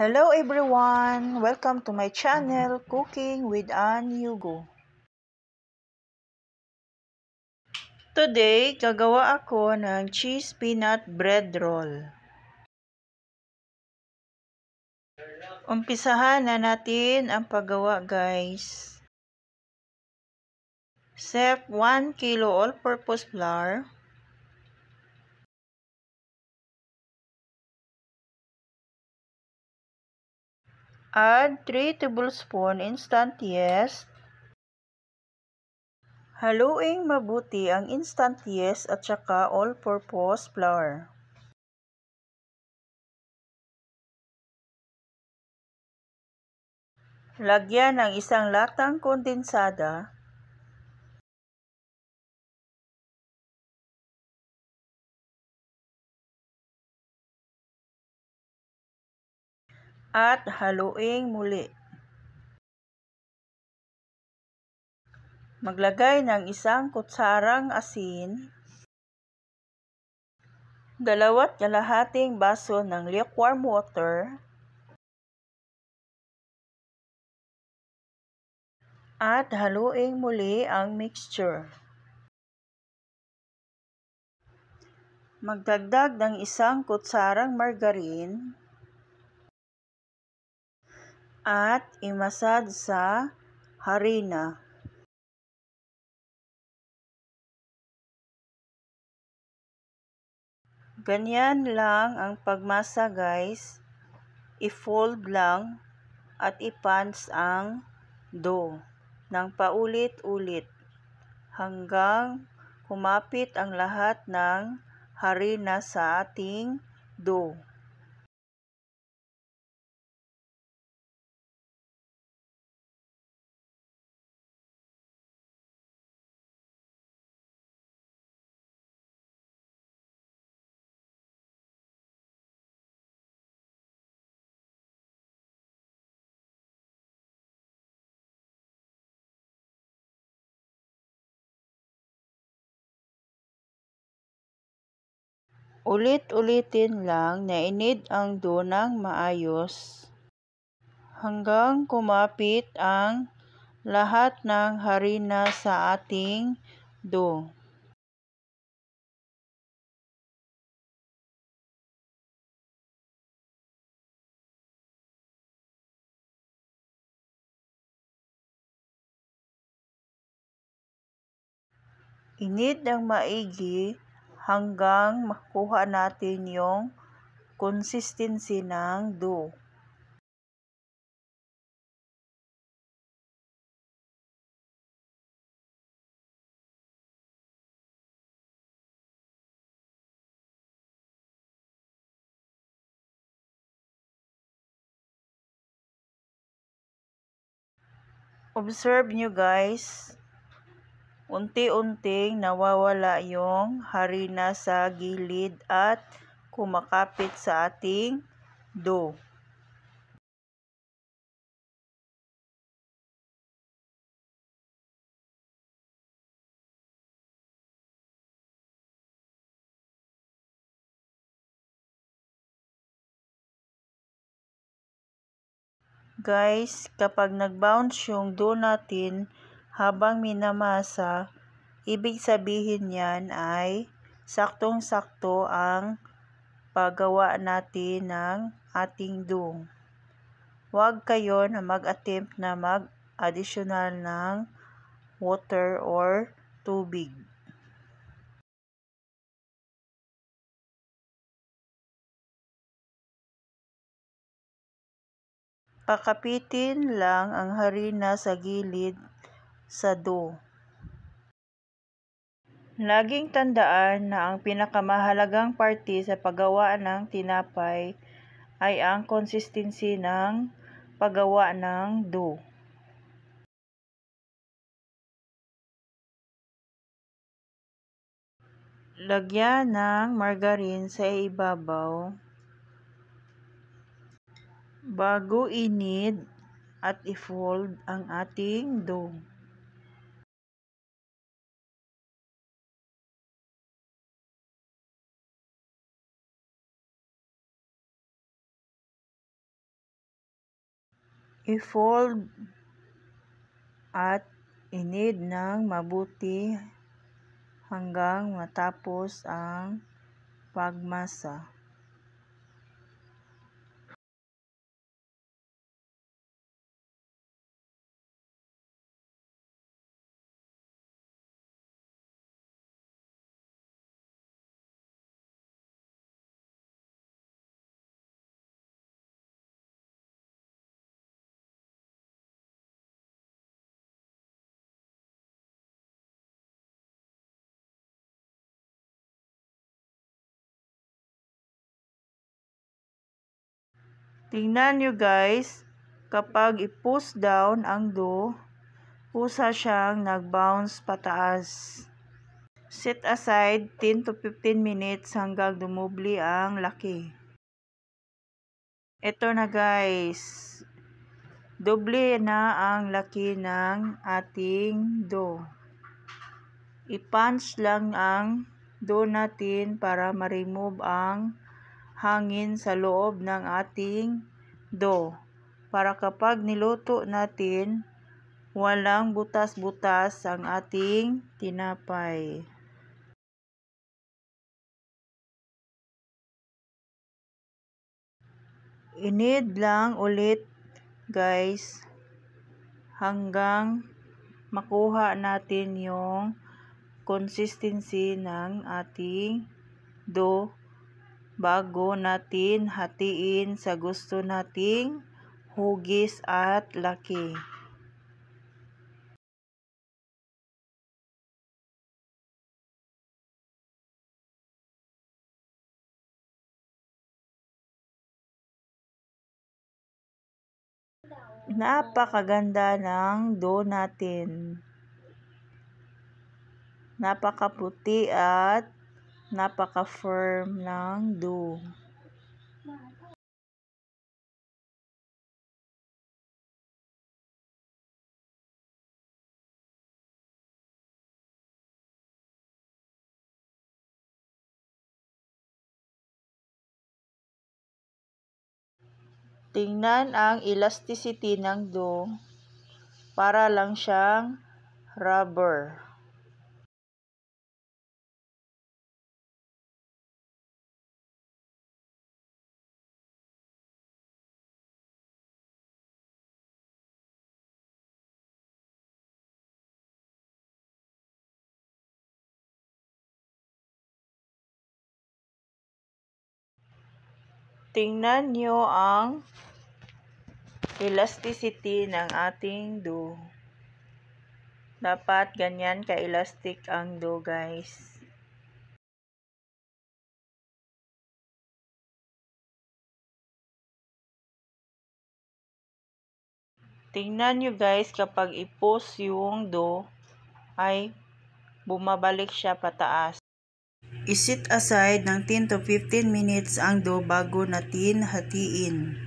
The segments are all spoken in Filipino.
Hello everyone! Welcome to my channel, Cooking with Ann Hugo. Today, gagawa ako ng cheese peanut bread roll. Umpisahan na natin ang paggawa guys. Save 1 kilo all-purpose flour. Add 3 tablespoon instant yeast. Haluing mabuti ang instant yeast at saka all-purpose flour. Lagyan ng isang latang kondensada at haluing muli. Maglagay ng isang kutsarang asin, dalawat kalahating baso ng lukewarm water, at haluing muli ang mixture. Magdagdag ng isang kutsarang margarine, at imasad sa harina. Ganyan lang ang pagmasa guys. I-fold lang at ipans ang dough ng paulit-ulit hanggang kumapit ang lahat ng harina sa ating dough. Ulit-ulitin lang na inid ang do ng maayos hanggang kumapit ang lahat ng harina sa ating do. Inid ng maigi hanggang makuha natin yung consistency ng do. Observe nyo guys Unti-unting nawawala yung harina sa gilid at kumakapit sa ating dough. Guys, kapag nag-bounce yung dough natin, habang minamasa, ibig sabihin yan ay saktong-sakto ang paggawa natin ng ating doom. Huwag kayo na mag-attempt na mag-additional ng water or tubig. Pakapitin lang ang harina sa gilid sa do. Laging tandaan na ang pinakamahalagang parte sa paggawa ng tinapay ay ang konsistensi ng paggawa ng dough. Lagyan ng margarine sa ibabaw bago inid at i-fold ang ating dough. i at inid ng mabuti hanggang matapos ang pagmasa. Tingnan nyo guys, kapag i-push down ang do, pusa siyang nag-bounce pataas. Set aside 10 to 15 minutes hanggang dumubli ang laki. Ito na guys. Doble na ang laki ng ating do. I-punch lang ang do natin para ma-remove ang hangin sa loob ng ating dough para kapag niluto natin, walang butas-butas ang ating tinapay. Inid lang ulit guys hanggang makuha natin yung consistency ng ating dough bago natin hatiin sa gusto nating hugis at laki. Napakaganda ng dough natin. Napakaputi at napaka-firm ng do. Tingnan ang elasticity ng dough para lang siyang rubber. Tingnan nyo ang elasticity ng ating dough. Dapat ganyan ka-elastic ang dough guys. Tingnan nyo guys, kapag ipos yung dough ay bumabalik siya pataas. Isit aside ng 10 to 15 minutes ang dough bago natin hatiin.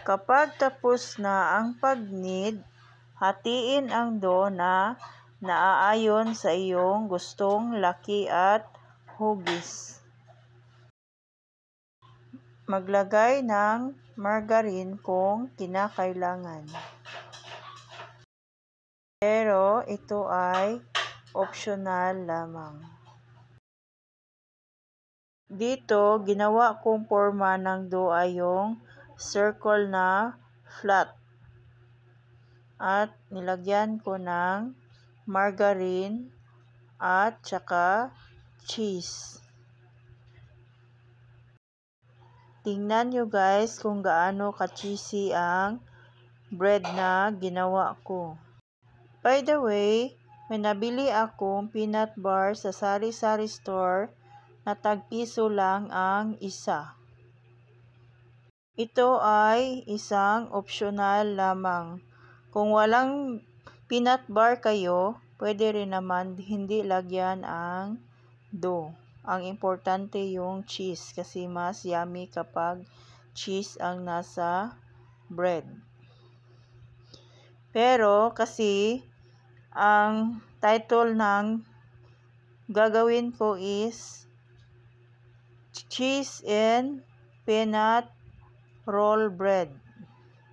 Kapag tapos na ang pag-knead, hatiin ang dough na naaayon sa iyong gustong laki at hugis. Maglagay ng margarine kung kinakailangan. Pero ito ay optional lamang. Dito, ginawa kong forma ng dough ay yung circle na flat. At nilagyan ko ng margarine at saka cheese. Tingnan nyo guys kung gaano ka-cheesy ang bread na ginawa ko. By the way, may nabili akong peanut bar sa sari-sari store na tagpiso lang ang isa. Ito ay isang optional lamang. Kung walang peanut bar kayo, pwede rin naman hindi lagyan ang dough. Ang importante yung cheese kasi mas yummy kapag cheese ang nasa bread. Pero kasi ang title ng gagawin ko is cheese and peanut roll bread.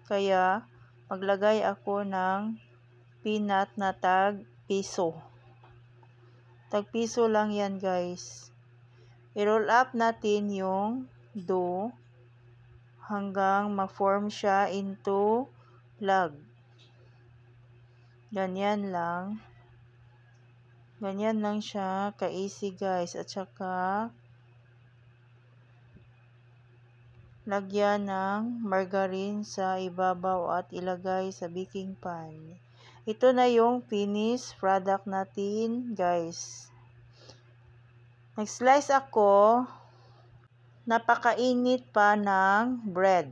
Kaya, maglagay ako ng peanut na tag piso. Tag piso lang yan guys. I-roll up natin yung dough hanggang ma-form siya into log. Ganyan lang. Ganyan lang siya ka-easy guys. At saka Lagyan ng margarine sa ibabaw at ilagay sa baking pan. Ito na yung finished product natin, guys. Nag-slice ako. Napakainit pa ng bread.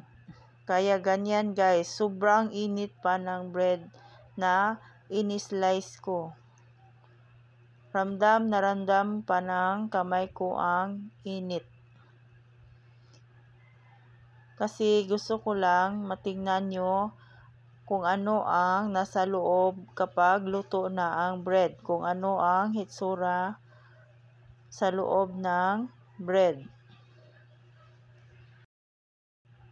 Kaya ganyan, guys. Sobrang init pa ng bread na inislice ko. Ramdam na ramdam pa ng kamay ko ang init. Kasi gusto ko lang matingnan nyo kung ano ang nasa loob kapag luto na ang bread. Kung ano ang hitsura sa loob ng bread.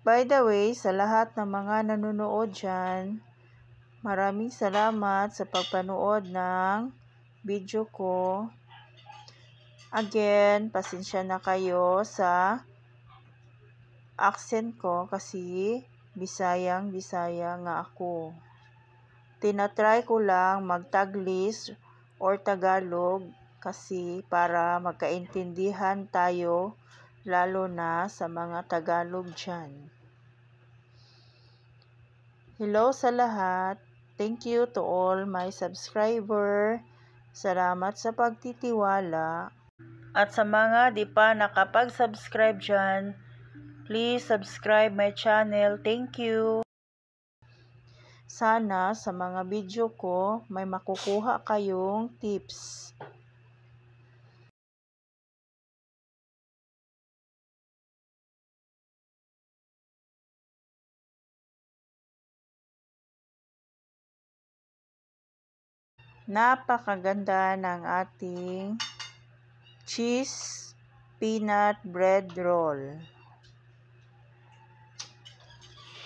By the way, sa lahat ng mga nanonood dyan, maraming salamat sa pagpanood ng video ko. Again, pasensya na kayo sa accent ko kasi Bisayang Bisaya nga ako. Tinatry ko lang magtaglis or Tagalog kasi para magkaintindihan tayo lalo na sa mga Tagalog dyan. Hello sa lahat. Thank you to all my subscriber. Salamat sa pagtitiwala. At sa mga di pa nakapag-subscribe dyan, Please subscribe my channel. Thank you. Sana sa mga video ko may makukuha kayong tips. Napakaganda ng ating cheese peanut bread roll.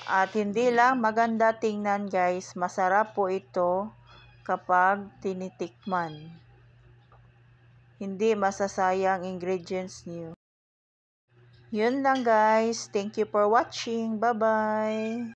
At hindi lang maganda tingnan guys, masarap po ito kapag tinitikman. Hindi masasayang ingredients niyo. Yun lang guys. Thank you for watching. Bye-bye.